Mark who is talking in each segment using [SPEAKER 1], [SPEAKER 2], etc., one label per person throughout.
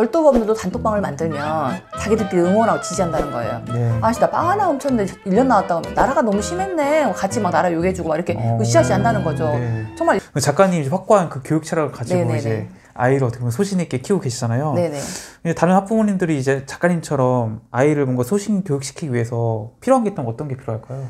[SPEAKER 1] 절도 범들도 단톡방을 만들면 자기들끼리 응원하고 지지한다는 거예요. 네. 아씨 나 빵 하나 훔쳤는데 일년 나왔다 하면 나라가 너무 심했네. 뭐 같이 막 나라 욕해주고 막 이렇게 어. 으쌰으쌰 한다는 거죠. 네. 정말 그
[SPEAKER 2] 작가님 확고한 그 교육 철학을 가지고 네네네. 이제 아이를 어떻게 보면 소신 있게 키우고 계시잖아요. 네네. 다른 학부모님들이 이제 작가님처럼 아이를 뭔가 소신 교육시키기 위해서 필요한 게 있다면 어떤 게 필요할까요?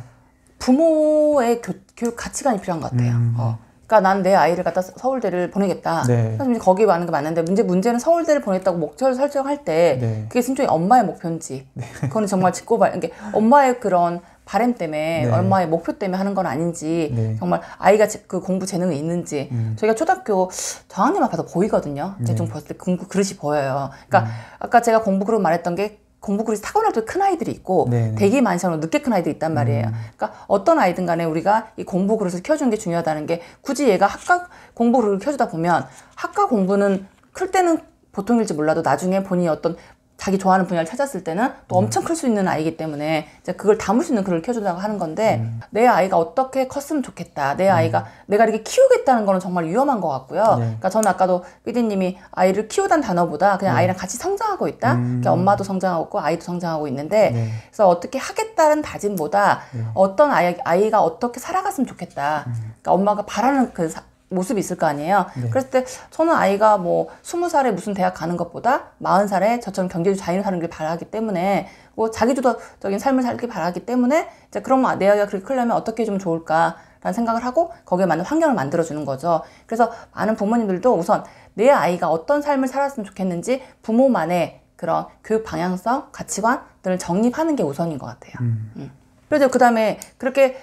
[SPEAKER 1] 부모의 교, 육 가치관이 필요한 것 같아요. 음. 어. 그러니까 난 내 아이를 갖다 서울대를 보내겠다. 네. 사실 거기에 많은 게 맞는데 문제 문제는 서울대를 보냈다고 목표를 설정할 때 네. 그게 진짜 엄마의 목표인지 네. 그거는 정말 짚고 발 이게 엄마의 그런 바램 때문에 네. 엄마의 목표 때문에 하는 건 아닌지 네. 정말 아이가 그 공부 재능이 있는지 음. 저희가 초등학교 저학년 앞에서 보이거든요. 제가 네. 좀 봤을 때 공부 그릇이 보여요. 그러니까 음. 아까 제가 공부 그릇 말했던 게 공부 그리이 타고나도 큰 아이들이 있고 대기 네, 만성으로 네. 늦게 큰 아이들이 있단 말이에요. 음. 그러니까 어떤 아이든 간에 우리가 이 공부 그릇을 켜주는 게 중요하다는 게 굳이 얘가 학과 공부 그릇을 켜주다 보면 학과 공부는 클 때는 보통일지 몰라도 나중에 본인이 어떤 자기 좋아하는 분야를 찾았을 때는 또 음. 엄청 클 수 있는 아이기 때문에 이제 그걸 담을 수 있는 글을 켜주다고 하는 건데 음. 내 아이가 어떻게 컸으면 좋겠다 내 음. 아이가 내가 이렇게 키우겠다는 거는 정말 위험한 것 같고요 네. 그러니까 저는 아까도 피디님이 아이를 키우단 단어보다 그냥 네. 아이랑 같이 성장하고 있다 음. 그러니까 엄마도 성장하고 있고 아이도 성장하고 있는데 네. 그래서 어떻게 하겠다는 다짐보다 네. 어떤 아이, 아이가 어떻게 살아갔으면 좋겠다 음. 그러니까 엄마가 바라는 그 사, 모습이 있을 거 아니에요. 네. 그랬을 때 저는 아이가 뭐 스무 살에 무슨 대학 가는 것보다 마흔 살에 저처럼 경제적자유를 사는 길 바라기 때문에 뭐 자기주도적인 삶을 살기 바라기 때문에 이제 그러내 아, 아이가 그렇게 크려면 어떻게 해주면 좋을까? 라는 생각을 하고 거기에 맞는 환경을 만들어주는 거죠. 그래서 많은 부모님들도 우선 내 아이가 어떤 삶을 살았으면 좋겠는지 부모만의 그런 교육 방향성, 가치관 등을 정립하는 게 우선인 것 같아요. 음. 음. 그래서 그 다음에 그렇게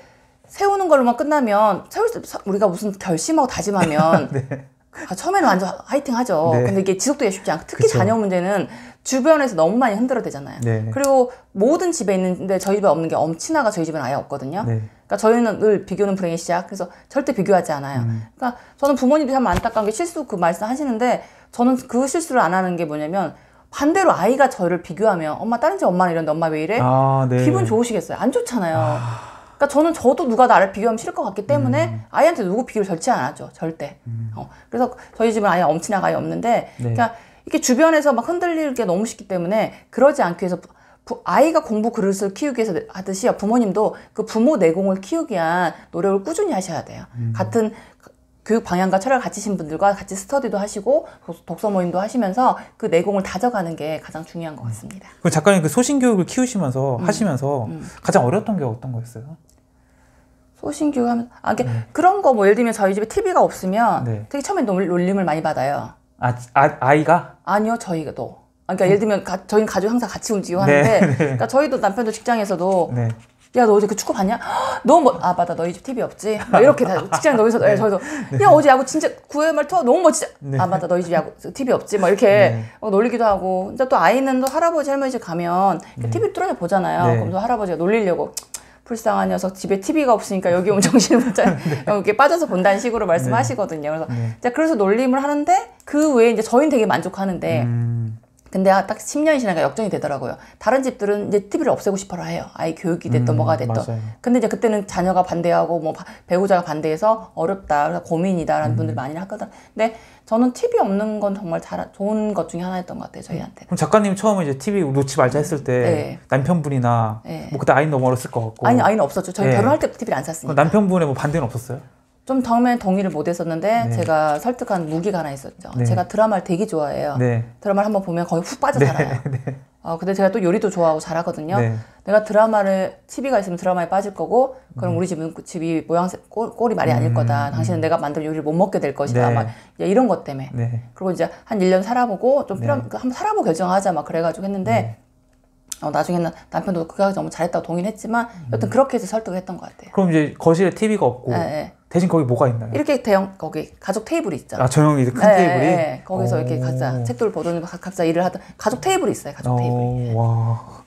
[SPEAKER 1] 세우는 걸로만 끝나면 세울 수, 우리가 무슨 결심하고 다짐하면 네. 아, 처음에는 완전 화이팅 하죠. 네. 근데 이게 지속되기 쉽지 않고 특히 그쵸. 자녀 문제는 주변에서 너무 많이 흔들어 대잖아요. 네. 그리고 모든 집에 있는데 저희 집에 없는 게 엄친아가 저희 집은 아예 없거든요. 네. 그러니까 저희는 늘 비교는 불행의 시작. 그래서 절대 비교하지 않아요. 음. 그러니까 저는 부모님들이 참 안타까운 게 실수 그 말씀 하시는데 저는 그 실수를 안 하는 게 뭐냐면 반대로 아이가 저를 비교하면 엄마 다른 집 엄마는 이런데 엄마 왜 이래? 아, 네. 기분 좋으시겠어요? 안 좋잖아요. 아... 그러니까 저는 저도 누가 나를 비교하면 싫을 것 같기 때문에 음. 아이한테 누구 비교를 절대 안 하죠. 절대. 음. 어, 그래서 저희 집은 아예 엄친아가 아 없는데 네. 그러니까 이렇게 주변에서 막흔들릴게 너무 쉽기 때문에 그러지 않기 위해서 부, 아이가 공부 그릇을 키우기 위해서 하듯이 부모님도 그 부모 내공을 키우기 위한 노력을 꾸준히 하셔야 돼요. 음. 같은 교육 방향과 철학 을 가지신 분들과 같이 스터디도 하시고 독서 모임도 하시면서 그 내공을 다져가는 게 가장 중요한 것 음. 같습니다.
[SPEAKER 2] 그 작가님 그 소신 교육을 키우시면서 음. 하시면서 음. 가장 어려웠던 게 어떤 거였어요?
[SPEAKER 1] 소신교육 하면 아이 네. 그런 거 뭐 예를 들면 저희 집에 TV가 없으면 네. 되게 처음에 놀림을 많이 받아요.
[SPEAKER 2] 아, 아 아이가?
[SPEAKER 1] 아니요 저희가 또. 아, 그러니까 예를 들면 가, 저희는 가족 항상 같이 움직이고 네. 하는데 네. 그러니까 저희도 남편도 직장에서도 네. 야너 어제 그 축구 봤냐? 너 뭐, 아 맞다 너희 집 TV 없지? 뭐 이렇게 다 직장 에 넘에서 네, 네. 저희도 야 어제 야구 진짜 구회말투 너무 멋지지? 아 맞다 너희 집 야구 TV 없지? 막 이렇게 어, 놀리기도 하고 근데 또 아이는 또 할아버지 할머니 집 가면 그 네. TV 틀어져 보잖아요. 그럼 또 할아버지가 놀리려고 불쌍한 녀석 집에 TV가 없으니까 여기 오면 정신을 못 차려 네. 이렇게 빠져서 본다는 식으로 네. 말씀하시거든요. 그래서 네. 자 그래서 놀림을 하는데 그 외에 이제 저희는 되게 만족하는데 음. 근데 딱 10년이 지나니까 역전이 되더라고요. 다른 집들은 이제 TV를 없애고 싶어라 해요. 아이 교육이 됐던 음, 뭐가 됐던. 맞아요. 근데 이제 그때는 자녀가 반대하고 뭐 배우자가 반대해서 어렵다, 그래서 고민이다라는 음. 분들 많이 하거든. 근데 저는 TV 없는 건 정말 잘, 좋은 것 중에 하나였던 것 같아요, 저희한테.
[SPEAKER 2] 그럼 작가님 처음에 이제 TV 놓지 말자 했을 때 네. 남편분이나 네. 뭐 그때 아이는 너무 어렸을 것 같고. 아니, 아이는
[SPEAKER 1] 없었죠. 저희 네. 결혼할 때부터 를안 샀으니까.
[SPEAKER 2] 남편분의 뭐 반대는 없었어요?
[SPEAKER 1] 좀 처음에 동의를 못 했었는데 네. 제가 설득한 무기가 하나 있었죠. 네. 제가 드라마를 되게 좋아해요. 네. 드라마를 한번 보면 거의 훅 빠져 살아요. 어, 근데 제가 또 요리도 좋아하고 잘하거든요. 네. 내가 드라마를 TV가 있으면 드라마에 빠질 거고 그럼 음. 우리 집은 집이 모양새 꼴, 꼴이 말이 아닐 거다. 음. 음. 당신은 내가 만든 요리를 못 먹게 될 것이다. 네. 막 이런 제이것 때문에. 네. 그리고 이제 한 1년 살아보고 좀 네. 필요한 그 한번 살아보고 결정하자 막 그래 가지고 했는데 네. 어, 나중에는 남편도 그게 너무 잘했다고 동의했지만 음. 여튼 그렇게 해서 설득을 했던 것 같아요.
[SPEAKER 2] 그럼 이제 거실에 TV가 없고 예, 예. 대신 거기 뭐가 있나요?
[SPEAKER 1] 이렇게 대형 거기 가족 테이블이 있잖아. 아 조용히 그 큰 네, 테이블이. 네, 네. 거기서 오. 이렇게 각자 책들 보더 각자 일을 하던 가족 테이블이 있어요. 가족
[SPEAKER 2] 오. 어, 테이블이. 와.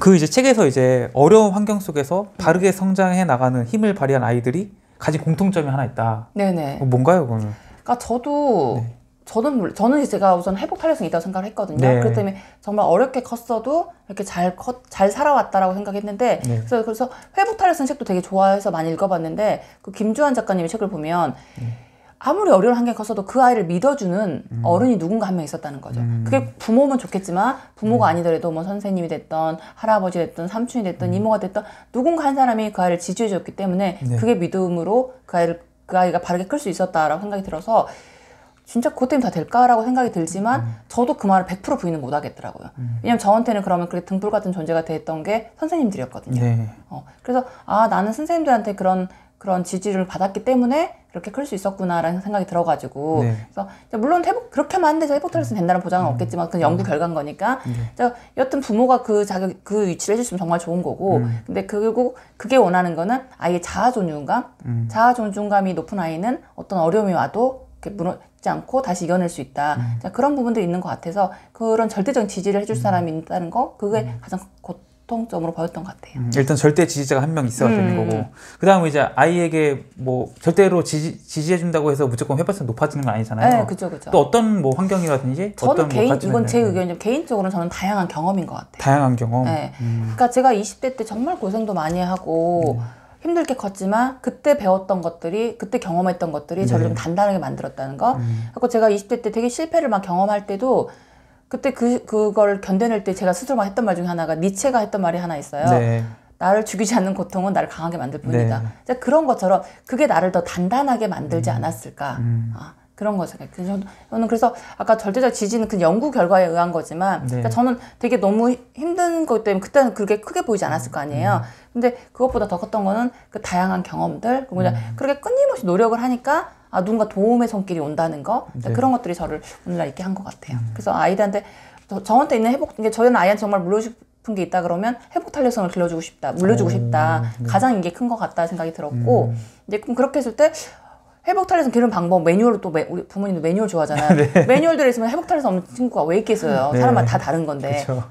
[SPEAKER 2] 그 이제 책에서 이제 어려운 환경 속에서 바르게 성장해 나가는 힘을 발휘한 아이들이 가진 공통점이 하나 있다. 네네. 네. 어, 뭔가요, 그러면?
[SPEAKER 1] 그러니까 저도 네. 저는 저는 제가 우선 회복 탄력성이 있다고 생각을 했거든요. 네. 그렇기 때문에 정말 어렵게 컸어도 이렇게 잘 컸, 잘 살아왔다라고 생각했는데 네. 그래서 그래서 회복 탄력성 책도 되게 좋아해서 많이 읽어봤는데 그 김주환 작가님의 책을 보면 네. 아무리 어려운 환경에 컸어도 그 아이를 믿어주는 음. 어른이 누군가 한 명 있었다는 거죠. 음. 그게 부모면 좋겠지만 부모가 음. 아니더라도 뭐 선생님이 됐던 할아버지 됐던 삼촌이 됐던 음. 이모가 됐던 누군가 한 사람이 그 아이를 지지해줬기 때문에 네. 그게 믿음으로 그 아이를 그 아이가 바르게 클 수 있었다라고 생각이 들어서 진짜 그것 때문에 다 될까라고 생각이 들지만 음. 저도 그 말을 100% 부인은 못 하겠더라고요. 음. 왜냐면 저한테는 그러면 그게 등불 같은 존재가 됐던 게 선생님들이었거든요. 네. 어, 그래서 아 나는 선생님들한테 그런 그런 지지를 받았기 때문에 그렇게클 수 있었구나라는 생각이 들어가지고 네. 그래서 물론 회복 그렇게만 해서 회복 털렸으 된다는 보장은 음. 없겠지만 그 연구 음. 결과인 거니까 네. 여튼 부모가 그 자격 그 위치를 해주시면 정말 좋은 거고 음. 근데 결국 그게 원하는 거는 아이의 자아 존중감 음. 자아 존중감이 높은 아이는 어떤 어려움이 와도 이렇게 물론 쉽지 않고 다시 이겨낼 수 있다. 음. 자, 그런 부분들 있는 것 같아서 그런 절대적인 지지를 해줄 음. 사람이 있다는 거 그게 음. 가장 곧통점으로 보였던 것
[SPEAKER 2] 같아요. 음, 일단 절대 지지자가 한 명 있어야 되는 음. 거고, 그 다음에 이제 아이에게 뭐 절대로 지지, 지지해준다고 해서 무조건 회파수 높아지는 건 아니잖아요. 네, 그죠, 그죠. 또 어떤 뭐 환경이라든지, 저는 어떤 뭐 개인, 이건 제
[SPEAKER 1] 의견이죠. 개인적으로 저는 다양한 경험인 것 같아요.
[SPEAKER 2] 다양한 경험? 네. 음. 그러니까
[SPEAKER 1] 제가 20대 때 정말 고생도 많이 하고, 힘들게 컸지만 그때 배웠던 것들이 그때 경험했던 것들이 네. 저를 좀 단단하게 만들었다는 거. 음. 그리고 제가 20대 때 되게 실패를 막 경험할 때도 그때 그 그걸 견뎌낼 때 제가 스스로 막 했던 말 중에 하나가 니체가 했던 말이 하나 있어요. 네. 나를 죽이지 않는 고통은 나를 강하게 만들 뿐이다. 네. 그런 것처럼 그게 나를 더 단단하게 만들지 음. 않았을까. 음. 아. 그런 거죠. 저는 그래서 아까 절대적 지지는 그 연구 결과에 의한 거지만 네. 그러니까 저는 되게 너무 힘든 것 때문에 그때는 그게 렇 크게 보이지 않았을 거 아니에요. 음, 음. 근데 그것보다 더 컸던 거는 그 다양한 경험들 그리고 음. 그렇게 끊임없이 노력을 하니까 아 누군가 도움의 손길이 온다는 거 그러니까 네. 그런 것들이 저를 오늘날 있게 한 것 같아요. 음. 그래서 아이들한테 저, 한테 있는 회복 이게 저희는 아이한테 정말 물주고 싶은 게 있다 그러면 회복 탄력성을 길러주고 싶다, 물려주고 오. 싶다 네. 가장 이게 큰 것 같다 생각이 들었고 음. 이제 그럼 그렇게 했을 때 회복 탈에서 기르는 방법 매뉴얼을또 매, 우리 부모님도 매뉴얼 좋아하잖아요. 네. 매뉴얼들에 있으면 회복 탈에서 없는 친구가 왜 있겠어요. 네. 사람마다 다 다른 건데. 그쵸.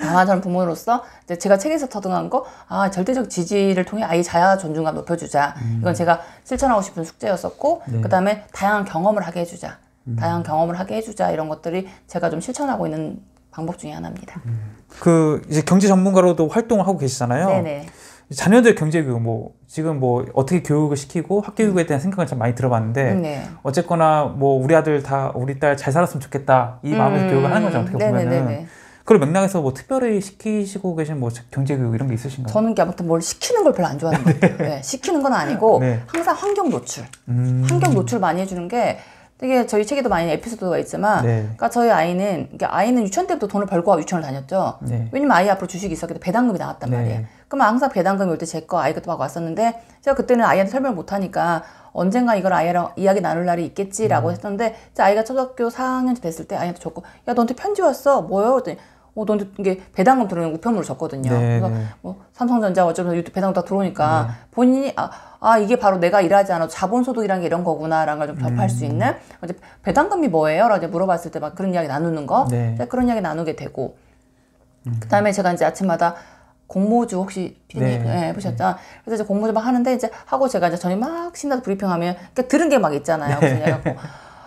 [SPEAKER 1] 아, 저는 부모로서 이제 제가 책에서 터득한 거, 아, 절대적 지지를 통해 아이 자아 존중감 높여주자. 음. 이건 제가 실천하고 싶은 숙제였었고, 네. 그 다음에 다양한 경험을 하게 해주자. 음. 다양한 경험을 하게 해주자. 이런 것들이 제가 좀 실천하고 있는 방법 중에 하나입니다. 음.
[SPEAKER 2] 그 이제 경제 전문가로도 활동을 하고 계시잖아요. 네네. 자녀들 경제교육 뭐 지금 뭐 어떻게 교육을 시키고 학교교육에 대한 생각을 참 많이 들어봤는데 네. 어쨌거나 뭐 우리 아들 다 우리 딸 잘 살았으면 좋겠다 이 마음에서 음. 교육을 하는 거죠 어떻게 네, 네, 보면은 네네네네. 그런 맥락에서 뭐 특별히 시키시고 계신 뭐 경제교육 이런 게 있으신가요? 저는
[SPEAKER 1] 아무튼 뭘 시키는 걸 별로 안 좋아하는 네. 것 같아요. 네. 네. 시키는 건 아니고 네. 항상 환경 노출, 음. 환경 노출 많이 해주는 게 되게 저희 책에도 많이 에피소드가 있지만, 네. 그러니까 저희 아이는 그러니까 아이는 유치원 때부터 돈을 벌고 유치원을 다녔죠. 왜냐면 아이 앞으로 주식이 있었기 때문에 배당금이 나왔단 말이에요. 그러면 항상 배당금이 올 때 제 거 아이가 또 막 왔었는데 제가 그때는 아이한테 설명을 못하니까 언젠가 이걸 아이랑 이야기 나눌 날이 있겠지라고 음. 했었는데 아이가 초등학교 4학년 됐을 때 아이한테 줬고 야 너한테 편지 왔어 뭐요? 그랬더니 어, 너한테 이게 배당금 들어오는 우편물을 줬거든요. 네 그래서 네. 뭐 삼성전자 어쩌면 유튜브 배당금 다 들어오니까 네. 본인이 아, 아 이게 바로 내가 일하지 않아 자본소득이란 게 이런 거구나라는 걸 좀 접할 음. 수 있는 이제 배당금이 뭐예요? 라고 물어봤을 때 막 그런 이야기 나누는 거 네. 그런 이야기 나누게 되고 음. 그다음에 제가 이제 아침마다 공모주 혹시 비디님 네. 네, 예, 보셨죠? 그래서 이제 공모주 막 하는데 이제 하고 제가 이제 저희 막 신나서 브리핑하면 그러니까 들은 게 막 있잖아요. 네. 그래서 내가 뭐,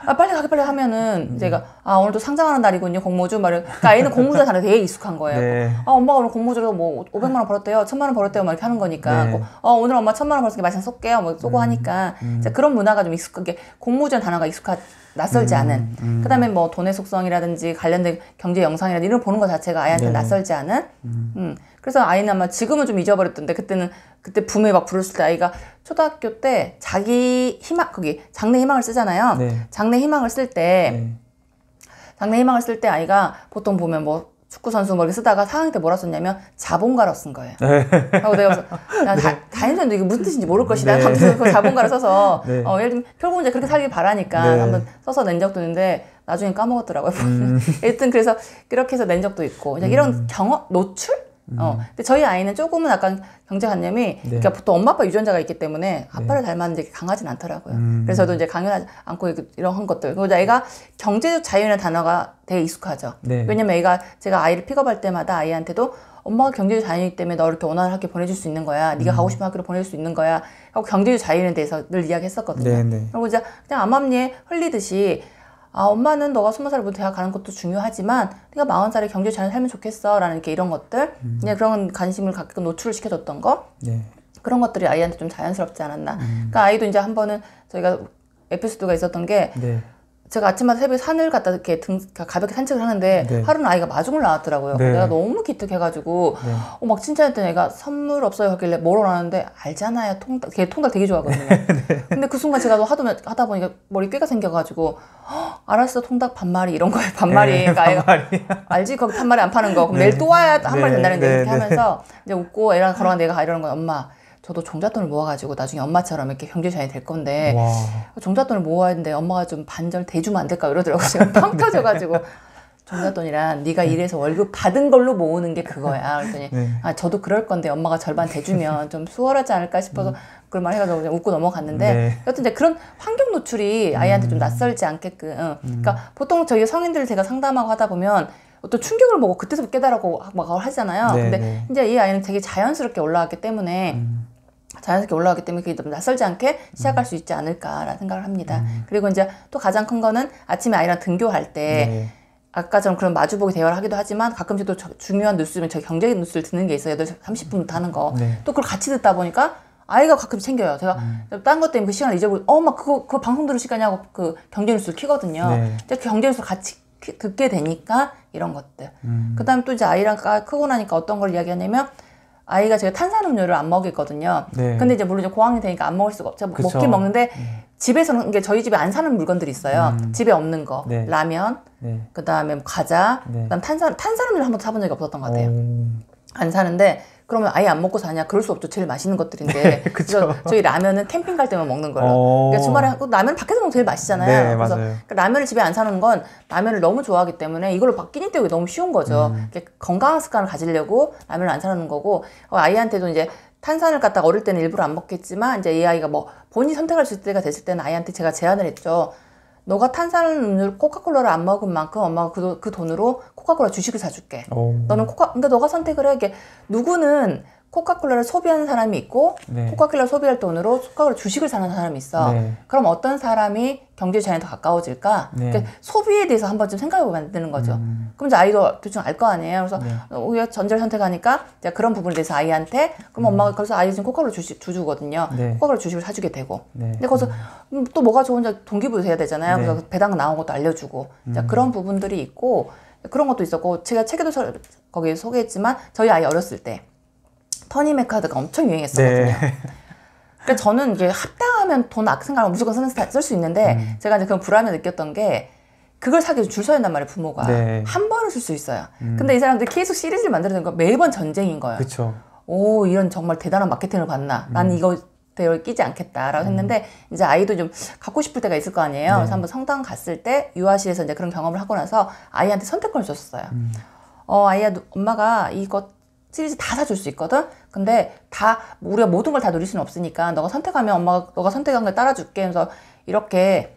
[SPEAKER 1] 아, 빨리 가기 빨리 하면은 음. 제가 아 오늘도 상장하는 날이군요 공모주 말을 그러니까 아이는 공모주 사는 되게 익숙한 거예요. 네. 아 엄마가 오늘 공모주로 뭐 500만 원 벌었대요, 1000만 원 벌었대요 막 이렇게 하는 거니까 네. 어 오늘 엄마 1000만 원 벌었으니까 마시면 쏠게요 뭐 쏘고 음. 하니까 음. 그런 문화가 좀 익숙하게 공모주 단어가 익숙하 낯설지 음. 않은 음. 그다음에 뭐 돈의 속성이라든지 관련된 경제 영상이라든지 이런 보는 것 자체가 아이한테 네. 낯설지 않은 음. 음. 그래서 아이는 아마 지금은 좀 잊어버렸던데 그때는 그때 붐에 막 부르실 때 아이가 초등학교 때 자기 희망 거기 장래 희망을 쓰잖아요. 네. 장래 희망을 쓸때 네. 장래 희망을 쓸 때 아이가 보통 보면 뭐 축구 선수 뭐 이렇게 쓰다가 4학년 때 뭐라 썼냐면 자본가로 쓴 거예요.
[SPEAKER 2] 네. 하고
[SPEAKER 1] 내가 그래서 나 네. 다인선도 이게 무슨 뜻인지 모를 것이다. 네. 아무튼 그 자본가로 써서 네. 어, 예를 들면 결국은 이제 그렇게 살길 바라니까 네. 한번 써서 낸 적도 있는데 나중에 까먹었더라고요. 음. 일단 그래서 이렇게 해서 낸 적도 있고 이런 음. 경험 노출 음. 어. 근데 저희 아이는 조금은 약간 경제관념이 네. 그러니까 보통 엄마 아빠 유전자가 있기 때문에 아빠를 네. 닮았는데 강하진 않더라고요. 음. 그래서 저도 이제 강요하지 않고 이런 것들. 그리고 애가 경제적 자유라는 단어가 되게 익숙하죠. 네. 왜냐면 애가 제가 아이를 픽업할 때마다 아이한테도 엄마가 경제적 자유이기 때문에 너 이렇게 원활하게 보내줄 수 있는 거야. 네가 음. 가고 싶은 학교로 보낼 수 있는 거야. 하고 경제적 자유에 대해서 늘 이야기했었거든요. 네, 네. 그리고 이제 그냥 암암리에 흘리듯이 아 엄마는 너가 스무 살부터 대학 가는 것도 중요하지만 네가 마흔 살에 경제 잘 살면 좋겠어라는 이렇게 이런 것들 음. 그냥 그런 관심을 갖게끔 노출을 시켜줬던 거 네. 그런 것들이 아이한테 좀 자연스럽지 않았나. 음. 그러니까 아이도 이제 한 번은 저희가 에피소드가 있었던 게 네. 제가 아침마다 새벽에 산을 갔다 이렇게 등, 가볍게 산책을 하는데 네. 하루는 아이가 마중을 나왔더라고요. 네. 내가 너무 기특해가지고 네. 어, 막 칭찬했더니 애가 선물 없어요 하길래 뭐로 나왔는데 알잖아요. 통닭, 걔 통닭 되게 좋아하거든요. 네, 네. 근데 그 순간 제가 하도 하다 보니까 머리 꾀가 생겨가지고 알았어 통닭 반마리 이런 거에 반마리. 네, 그러니까 반마리. 가 알지 거기 반마리 안 파는 거. 그럼 내일 또 와야 한 마리 된다는데 이렇게 하면서 이제 웃고 애랑 걸어간 내가 아, 이러는 거예요 엄마 저도 종잣돈을 모아가지고 나중에 엄마처럼 이렇게 경제자이 될 건데 와. 종잣돈을 모아야 되는데 엄마가 좀 반절 대주면 안 될까 이러더라고요. 펑 터져가지고 종잣돈이란 네가 일해서 네. 월급 받은 걸로 모으는 게 그거야. 그랬더니 네. 아 저도 그럴 건데 엄마가 절반 대주면 좀 수월하지 않을까 싶어서 음. 그런 말 해가지고 그냥 웃고 넘어갔는데 네. 여튼 이제 그런 환경 노출이 아이한테 좀 음. 낯설지 않게끔 그러니까 음. 그러니까 보통 저희 성인들 제가 상담하고 하다 보면 또 충격을 먹고 뭐 그때서 깨달았고 막 하잖아요. 네, 근데 네. 이제 이 아이는 되게 자연스럽게 올라왔기 때문에 음. 자연스럽게 올라가기 때문에 그게 너무 낯설지 않게 시작할 수 있지 않을까라는 생각을 합니다. 음. 그리고 이제 또 가장 큰 거는 아침에 아이랑 등교할 때 네. 아까처럼 그런 마주보기 대화를 하기도 하지만 가끔씩 또 중요한 뉴스면 저 경제 뉴스를 듣는 게 있어요. 8시 30분부터 하는 거. 네. 또 그걸 같이 듣다 보니까 아이가 가끔 챙겨요. 제가 음. 딴것 때문에 그 시간을 잊어버리고, 어, 막 그거, 그거 방송 들을 시간이 하고 그 경제 뉴스를 키거든요. 네. 경제 뉴스를 같이 키, 듣게 되니까 이런 것들. 음. 그 다음에 또 이제 아이랑 아, 크고 나니까 어떤 걸 이야기하냐면 아이가 제가 탄산음료를 안 먹이거든요. 네. 근데 이제 물론 이제 고학년 되니까 안 먹을 수가 없죠. 그쵸. 먹긴 먹는데 음. 집에서는 이게 저희 집에 안 사는 물건들이 있어요. 음. 집에 없는 거, 네. 라면, 네. 그다음에 뭐 과자, 네. 그다음 탄산 탄산음료 를 한번 사본 적이 없었던 것 같아요. 오. 안 사는데 그러면 아예 안 먹고 사냐? 그럴 수 없죠. 제일 맛있는 것들인데. 네, 그래서 저희 라면은 캠핑 갈 때만 먹는 거예요. 어. 그러니까 주말에 라면 밖에서 먹으면 제일 맛있잖아요. 네, 그래서 맞아요. 그러니까 라면을 집에 안 사는 건 라면을 너무 좋아하기 때문에 이걸로 바뀌니 때우기 너무 쉬운 거죠. 음. 건강한 습관을 가지려고 라면을 안 사는 거고 어, 아이한테도 이제 탄산을 갖다가 어릴 때는 일부러 안 먹겠지만 이제 이 아이가 뭐 본인이 선택할 수 있을 때가 됐을 때는 아이한테 제가 제안을 했죠. 너가 탄산음료 코카콜라를 안 먹은 만큼 엄마가 그, 그 돈으로 코카콜라 주식을 사줄게. 오. 어. 너는 코카, 근데 너가 선택을 해. 이게 누구는 코카콜라를 소비하는 사람이 있고 네. 코카콜라 소비할 돈으로 코카콜라 주식을 사는 사람이 있어. 네. 그럼 어떤 사람이 경제 자연에 더 가까워질까? 네. 그러니까 소비에 대해서 한번 좀 생각해 보면 되는 거죠. 음. 그럼 이제 아이도 대충 알 거 아니에요. 그래서 네. 어, 우리가 전제를 선택하니까 이제 그런 부분에 대해서 아이한테 그럼 음. 엄마가 그래서 아이 지금 코카콜라 주식 주주거든요. 네. 코카콜라 주식을 사주게 되고. 네. 근데 거기서 음. 음. 또 뭐가 좋은지 동기부여 해야 되잖아요. 그래서 그 배당 나온 것도 알려주고. 음. 그런 부분들이 있고. 그런 것도 있었고 제가 책에도 서, 거기 에 소개했지만 저희 아이 어렸을 때터니메 카드가 엄청 유행했었거든요. 네. 그러니까 저는 이게 합당하면 돈악 아, 생각하면 무조건 쓰는 스타일 쓸수 있는데 음. 제가 이제 그런 불안을 느꼈던 게 그걸 사기 줄서야된단 말이에요 부모가 네. 한 번을 쓸 수 있어요. 음. 근데 이 사람들이 계속 시리즈를 만들어낸 거 매번 전쟁인 거예요. 그쵸. 오 이런 정말 대단한 마케팅을 봤나? 난 음. 이거 배열 끼지 않겠다라고 음. 했는데 이제 아이도 좀 갖고 싶을 때가 있을 거 아니에요. 네. 그래서 한번 성당 갔을 때 유아실에서 이제 그런 경험을 하고 나서 아이한테 선택권을 줬었어요. 음. 어 아이야 엄마가 이것 시리즈 다 사줄 수 있거든. 근데 다 우리가 모든 걸 다 누릴 수는 없으니까 너가 선택하면 엄마가 너가 선택한 걸 따라줄게. 그래서 이렇게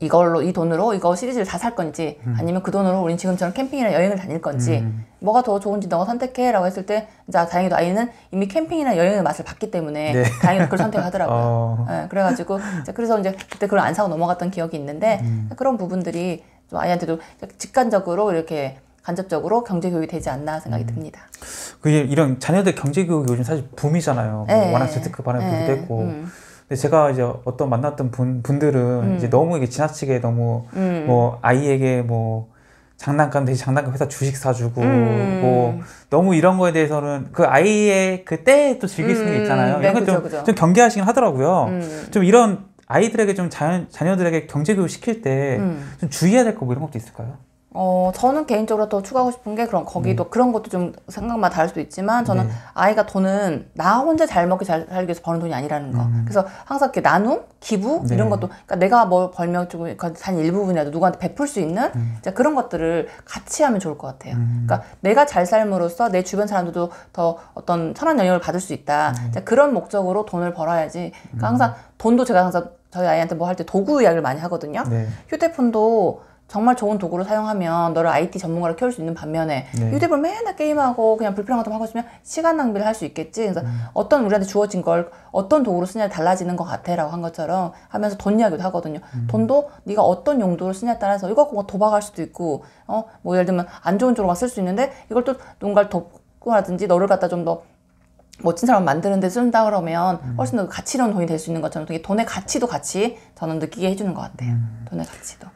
[SPEAKER 1] 이걸로 이 돈으로 이거 시리즈를 다 살 건지 음. 아니면 그 돈으로 우린 지금처럼 캠핑이나 여행을 다닐 건지 음. 뭐가 더 좋은지 너가 선택해 라고 했을 때 자, 다행히도 아이는 이미 캠핑이나 여행의 맛을 봤기 때문에 네. 다행히 그걸 선택하더라고요.
[SPEAKER 2] 어. 네,
[SPEAKER 1] 그래가지고 이제 그래서 이제 그때 그걸 안 사고 넘어갔던 기억이 있는데 음. 그런 부분들이 좀 아이한테도 직간적으로 이렇게 간접적으로 경제 교육이 되지 않나 생각이 음. 듭니다.
[SPEAKER 2] 그 이런 자녀들 경제 교육이 요즘 사실 붐이잖아요. 네. 뭐 워낙 재테크 반응이 네. 되고 음. 근데 제가 이제 어떤 만났던 분, 분들은 음. 이제 너무 이게 지나치게 너무 음. 뭐 아이에게 뭐 장난감 대신 장난감 회사 주식 사주고 음. 뭐 너무 이런 거에 대해서는 그 아이의 그때 또 즐길 수 있는 게 음. 있잖아요. 네, 이런 네, 좀, 좀 경계하시긴 하더라고요. 음. 좀 이런 아이들에게 좀 자연, 자녀들에게 경제 교육 시킬 때좀 음. 주의해야 될 거 뭐 이런 것도 있을까요?
[SPEAKER 1] 어, 저는 개인적으로 더 추가하고 싶은 게 그런 거기도 음. 그런 것도 좀 생각만 다를 수도 있지만 저는 네. 아이가 돈은 나 혼자 잘 먹기 잘 살기 위해서 버는 돈이 아니라는 거. 음. 그래서 항상 이렇게 나눔, 기부 네. 이런 것도 그러니까 내가 뭐 벌면 조금 단 일부분이라도 누구한테 베풀 수 있는 음. 그런 것들을 같이 하면 좋을 것 같아요. 음. 그러니까 내가 잘 삶으로써 내 주변 사람들도 더 어떤 천한 영향을 받을 수 있다. 음. 그런 목적으로 돈을 벌어야지. 그러니까 음. 항상 돈도 제가 항상 저희 아이한테 뭐 할 때 도구 이야기를 많이 하거든요. 네. 휴대폰도 정말 좋은 도구로 사용하면 너를 IT 전문가로 키울 수 있는 반면에 네. 휴대폰 맨날 게임하고 그냥 불필요한 것만 하고 있으면 시간 낭비를 할 수 있겠지. 그래서 음. 어떤 우리한테 주어진 걸 어떤 도구로 쓰냐에 달라지는 것 같아라고 한 것처럼 하면서 돈 이야기도 하거든요. 음. 돈도 네가 어떤 용도로 쓰냐에 따라서 이거 갖고 도박할 수도 있고 어 뭐 예를 들면 안 좋은 쪽으로 쓸수 있는데 이걸 또 누군가를 돕고라든지 너를 갖다 좀 더 멋진 사람 만드는데 쓴다 그러면 음. 훨씬 더 가치로운 돈이 될 수 있는 것처럼 되게 돈의 가치도 같이 저는 느끼게 해주는 것 같아요. 음. 돈의 가치도.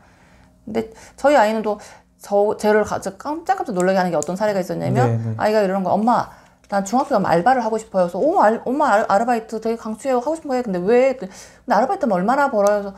[SPEAKER 1] 근데 저희 아이는 또 저, 저를 가서 깜짝깜짝 놀라게 하는 게 어떤 사례가 있었냐면 네네. 네. 아이가 이런거 엄마 난 중학교 가면 알바를 하고 싶어요. 그래서 오, 알, 엄마 아르, 바이트 되게 강추해요. 하고 싶은 거예요. 근데 왜? 근데 아르바이트면 얼마나 벌어요? 그래서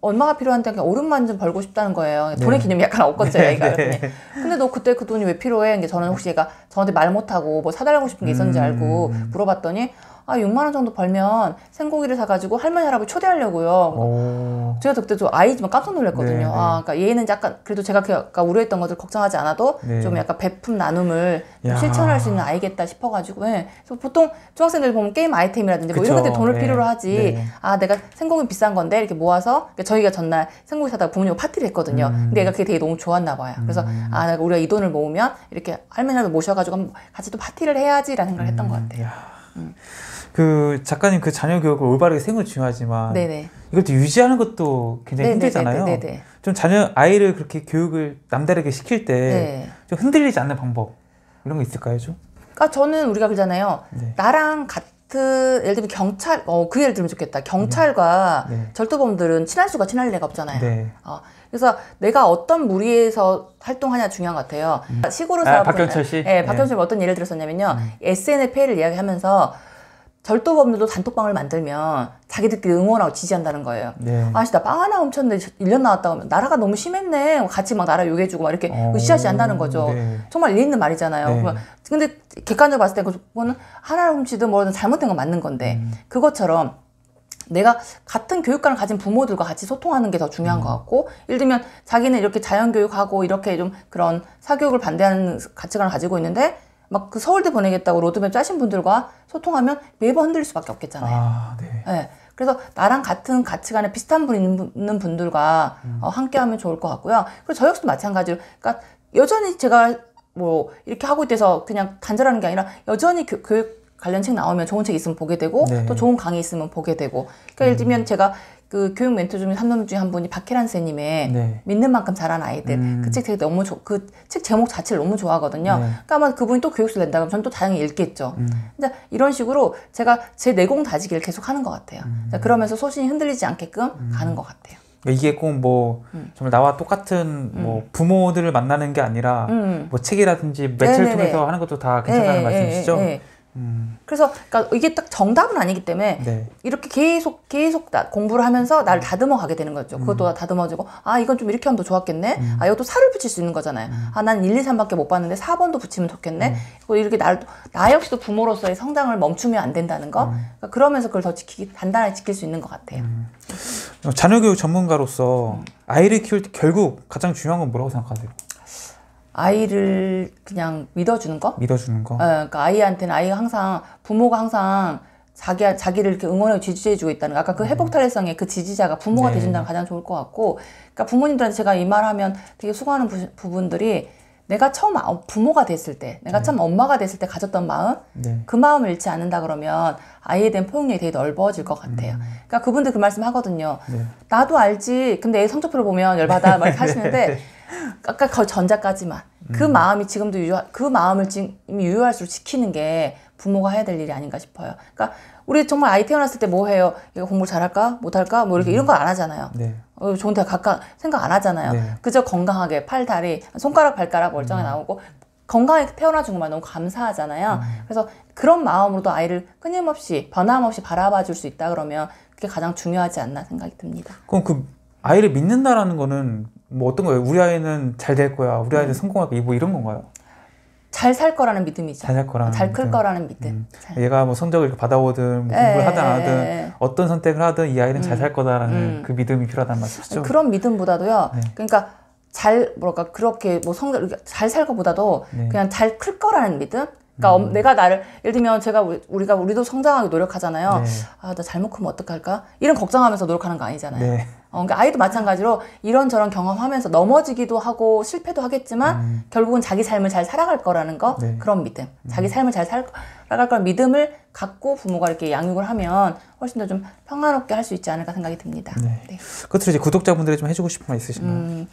[SPEAKER 1] 얼마가 필요한데 그냥 5 0만좀 벌고 싶다는 거예요. 네. 돈의 네. 개념이 약간 엇거쳐요, 이가 네. 근데 너 그때 그 돈이 왜 필요해? 이제 저는 혹시 얘가 저한테 말 못하고 뭐 사달라고 싶은 게 있었는지 알고 음. 물어봤더니 아 6만 원 정도 벌면 생고기를 사가지고 할머니 할아버지 초대하려고요. 오. 제가 그때 도 아이지만 깜짝 놀랐거든요. 네네. 네. 아 그러니까 얘는 약간 그래도 제가 그 아까 우려했던 것들 걱정하지 않아도 네. 좀 약간 베품 나눔을 좀 실천할 수 있는 아이겠다 싶어가지고 네. 그래서 보통 중학생들 보면 게임 아이템이라든지 뭐 이런 것들 돈을 네. 필요로 하지 네. 아 내가 생고기 비싼 건데 이렇게 모아서 그러니까 저희가 전날 생고기 사다가 부모님 파티를 했거든요. 음. 근데 얘가 그게 되게 너무 좋았나 봐요. 그래서 음. 아 내가 우리가 이 돈을 모으면 이렇게 할머니를 모셔가지고 같이 또 파티를 해야지라는 생각을 했던 음. 것
[SPEAKER 2] 같아요. 음. 그 작가님 그 자녀 교육을 올바르게 생은 중요하지만 네네. 이것도 유지하는 것도 굉장히 네네, 힘들잖아요. 네네, 좀 자녀 아이를 그렇게 교육을 남다르게 시킬 때좀 네. 흔들리지 않는 방법 이런 거 있을까요 좀?
[SPEAKER 1] 그러니까 저는 우리가 그러잖아요. 네. 나랑 같은 예를 들면 경찰 어 그 예를 들면 좋겠다. 경찰과 음. 네. 절도범들은 친할 수가 친할 리가 없잖아요. 네. 어, 그래서 내가 어떤 무리에서 활동하냐 중요한 것 같아요. 음. 시골에서 아, 박경철 씨. 네, 박경철 네. 어떤 예를 들었었냐면요. 음. SNS 페를 이야기하면서 절도 범들도 단톡방을 만들면 자기들끼리 응원하고 지지한다는 거예요. 네. 아씨 나빵 하나 훔쳤는데 1년 나왔다고 하면 나라가 너무 심했네. 같이 막 나라 욕해주고 막 이렇게 으쌰으쌰 어. 한다는 거죠. 네. 정말 일리 있는 말이잖아요. 네. 그러면 근데 객관적으로 봤을 때 그거는 하나를 훔치든 뭐든 잘못된 건 맞는 건데 음. 그것처럼 내가 같은 교육관을 가진 부모들과 같이 소통하는 게 더 중요한 음. 것 같고 예를 들면 자기는 이렇게 자연교육하고 이렇게 좀 그런 사교육을 반대하는 가치관을 가지고 있는데 막그 서울대 보내겠다고 로드맵 짜신 분들과 소통하면 매번 흔들릴 수밖에 없겠잖아요. 아, 네. 네. 그래서 나랑 같은 가치관에 비슷한 분 있는 분들과 음. 어, 함께하면 좋을 것 같고요. 그리고 저 역시도 마찬가지로, 그러니까 여전히 제가 뭐 이렇게 하고 있대서 그냥 단절하는 게 아니라 여전히 교, 육 관련 책 나오면 좋은 책 있으면 보게 되고 네. 또 좋은 강의 있으면 보게 되고. 그러니까 음. 예를 들면 제가 그 교육 멘토 중에 삼남 중에 한 분이 박혜란 선생님의 네. 믿는 만큼 잘한 아이들 음. 그책 되게 너무 그책 제목 자체를 너무 좋아하거든요. 네. 그러니까 아마 그분이 또 교육서 낸다 그러면 저는 또 다양히 읽겠죠. 음. 그러 그러니까 이런 식으로 제가 제 내공 다지기를 계속 하는 것 같아요. 음. 그러니까 그러면서 소신이 흔들리지 않게끔 음. 가는 것 같아요.
[SPEAKER 2] 그러니까 이게 꼭뭐 음. 정말 나와 똑같은 음. 뭐 부모들을 만나는 게 아니라 뭐 책이라든지 뭐 매체를 네네네. 네, 네. 통해서 하는 것도 다 괜찮다는 네네. 네, 말씀이시죠? 네네.
[SPEAKER 1] 그래서 그러니까 이게 딱 정답은 아니기 때문에 네. 이렇게 계속 계속 다, 공부를 하면서 나를 음. 다듬어 가게 되는 거죠. 음. 그것도 다듬어지고 아 이건 좀 이렇게 하면 더 좋았겠네. 음. 아 이것도 살을 붙일 수 있는 거잖아요. 음. 아난 1, 2, 3밖에 못 봤는데 4번도 붙이면 좋겠네. 그리고 뭐 이렇게 나, 나 역시도 부모로서의 성장을 멈추면 안 된다는 거. 그러니까 그러면서 그걸 더 지키기 단단하게 지킬 수 있는 것 같아요.
[SPEAKER 2] 자녀교육 어, 전문가로서 아이를 키울 때 결국 가장 중요한 건 뭐라고 생각하세요?
[SPEAKER 1] 아이를 그냥 믿어주는 거? 믿어주는 거. 예, 그러니까 아이한테는 아이가 항상 부모가 항상 자기 자기를 이렇게 응원해 지지해주고 있다는 거. 아까 그 음. 회복 탈의성의 그 지지자가 부모가 네. 되신다면 가장 좋을 것 같고, 그러니까 부모님들한테 제가 이 말하면 되게 수고하는 부, 분들이 내가 처음 아, 부모가 됐을 때, 내가 네. 처음 엄마가 됐을 때 가졌던 마음, 네. 그 마음을 잃지 않는다 그러면 아이에 대한 포용력이 되게 넓어질 것 같아요. 음. 그러니까 그분들 그 말씀 하거든요. 네. 나도 알지. 근데 애 성적표를 보면 열받아 막 하시는데 네. 아까 그 전자까지만 음. 그 마음이 지금도 유효, 그 마음을 지금 유효할수록 지키는 게 부모가 해야 될 일이 아닌가 싶어요. 그러니까 우리 정말 아이 태어났을 때 뭐 해요? 이거 공부 잘할까? 못할까? 뭐 이렇게 음. 이런 거 안 하잖아요. 네. 어, 좋은데 가까 생각 안 하잖아요. 네. 그저 건강하게 팔 다리 손가락 발가락 멀쩡히 음. 나오고 건강하게 태어나 준 것만 너무 감사하잖아요. 음. 그래서 그런 마음으로도 아이를 끊임없이 변함없이 바라봐 줄 수 있다 그러면 그게 가장 중요하지 않나 생각이 듭니다.
[SPEAKER 2] 그럼 그 아이를 믿는다라는 거는 뭐 어떤 거예요? 우리 아이는 잘 될 거야. 우리 아이는 음. 성공할 거야. 뭐 이런 건가요?
[SPEAKER 1] 잘살 거라는 믿음이죠. 잘 살 거라는 잘클 거라는 믿음. 음.
[SPEAKER 2] 잘. 얘가 뭐 성적을 이렇게 받아오든 뭐 네, 공부를 하든 안 네, 하든 네. 어떤 선택을 하든 이 아이는 잘살 음. 거다라는 음. 그 믿음이 필요하단 말이죠. 씀 그런
[SPEAKER 1] 믿음보다도요. 네. 그러니까 잘 뭐랄까 그렇게 뭐 성적 잘살 거보다도 네. 그냥 잘 클 거라는 믿음. 그러니까 음. 내가 나를 예를 들면 제가 우리가 우리도 성장하기 노력하잖아요. 네. 아나 잘못 크면 어떡할까 이런 걱정하면서 노력하는 거 아니잖아요. 어, 그러니까 아이도 마찬가지로 이런저런 경험하면서 넘어지기도 하고 실패도 하겠지만 음. 결국은 자기 삶을 잘 살아갈 거라는 거 네. 그런 믿음 음. 자기 삶을 잘 살아갈 걸 믿음을 갖고 부모가 이렇게 양육을 하면 훨씬 더 좀 평화롭게 할 수 있지 않을까 생각이 듭니다
[SPEAKER 2] 네. 네. 끝으로 이제 구독자분들이 좀 해주고 싶은 말 있으신가요? 음,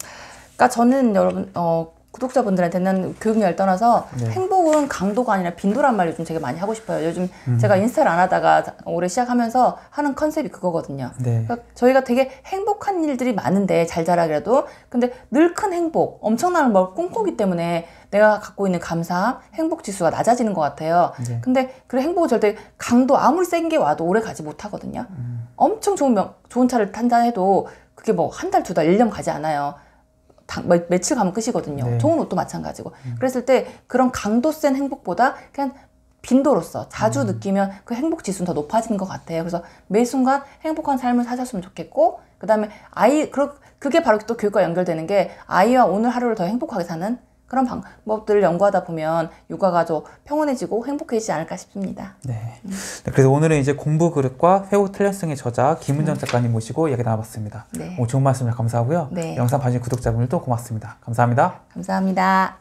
[SPEAKER 1] 그러니까 저는 여러분 어, 구독자분들한테는 교육열 떠나서 네. 행복은 강도가 아니라 빈도란 말을 좀 되게 많이 하고 싶어요. 요즘 음. 제가 인스타를 안 하다가 올해 시작하면서 하는 컨셉이 그거거든요. 네. 그러니까 저희가 되게 행복한 일들이 많은데 잘 자라기라도 근데 늘 큰 행복, 엄청난 뭘 꿈꾸기 때문에 내가 갖고 있는 감사함, 행복 지수가 낮아지는 것 같아요. 네. 근데 그 행복은 절대 강도 아무리 센 게 와도 오래 가지 못하거든요. 음. 엄청 좋은 명, 좋은 차를 탄다 해도 그게 뭐 한 달, 두 달, 일 년 가지 않아요. 당, 며, 칠 가면 끝이거든요. 네. 좋은 옷도 마찬가지고. 음. 그랬을 때 그런 강도 센 행복보다 그냥 빈도로서 자주 음. 느끼면 그 행복 지수는 더 높아지는 것 같아요. 그래서 매 순간 행복한 삶을 사셨으면 좋겠고, 그 다음에 아이, 그 그게 바로 또 교육과 연결되는 게 아이와 오늘 하루를 더 행복하게 사는 그런 방법들을 연구하다 보면 육아가더 평온해지고 행복해지지 않을까 싶습니다. 네. 네
[SPEAKER 2] 그래서 오늘은 이제 공부 그릇과 회복 탄력성의 저자 김은정 음. 작가님 모시고 이야기 나눠봤습니다. 네. 오 좋은 말씀 감사하고요. 네. 영상 봐주신 구독자분들도 고맙습니다. 감사합니다.
[SPEAKER 1] 감사합니다.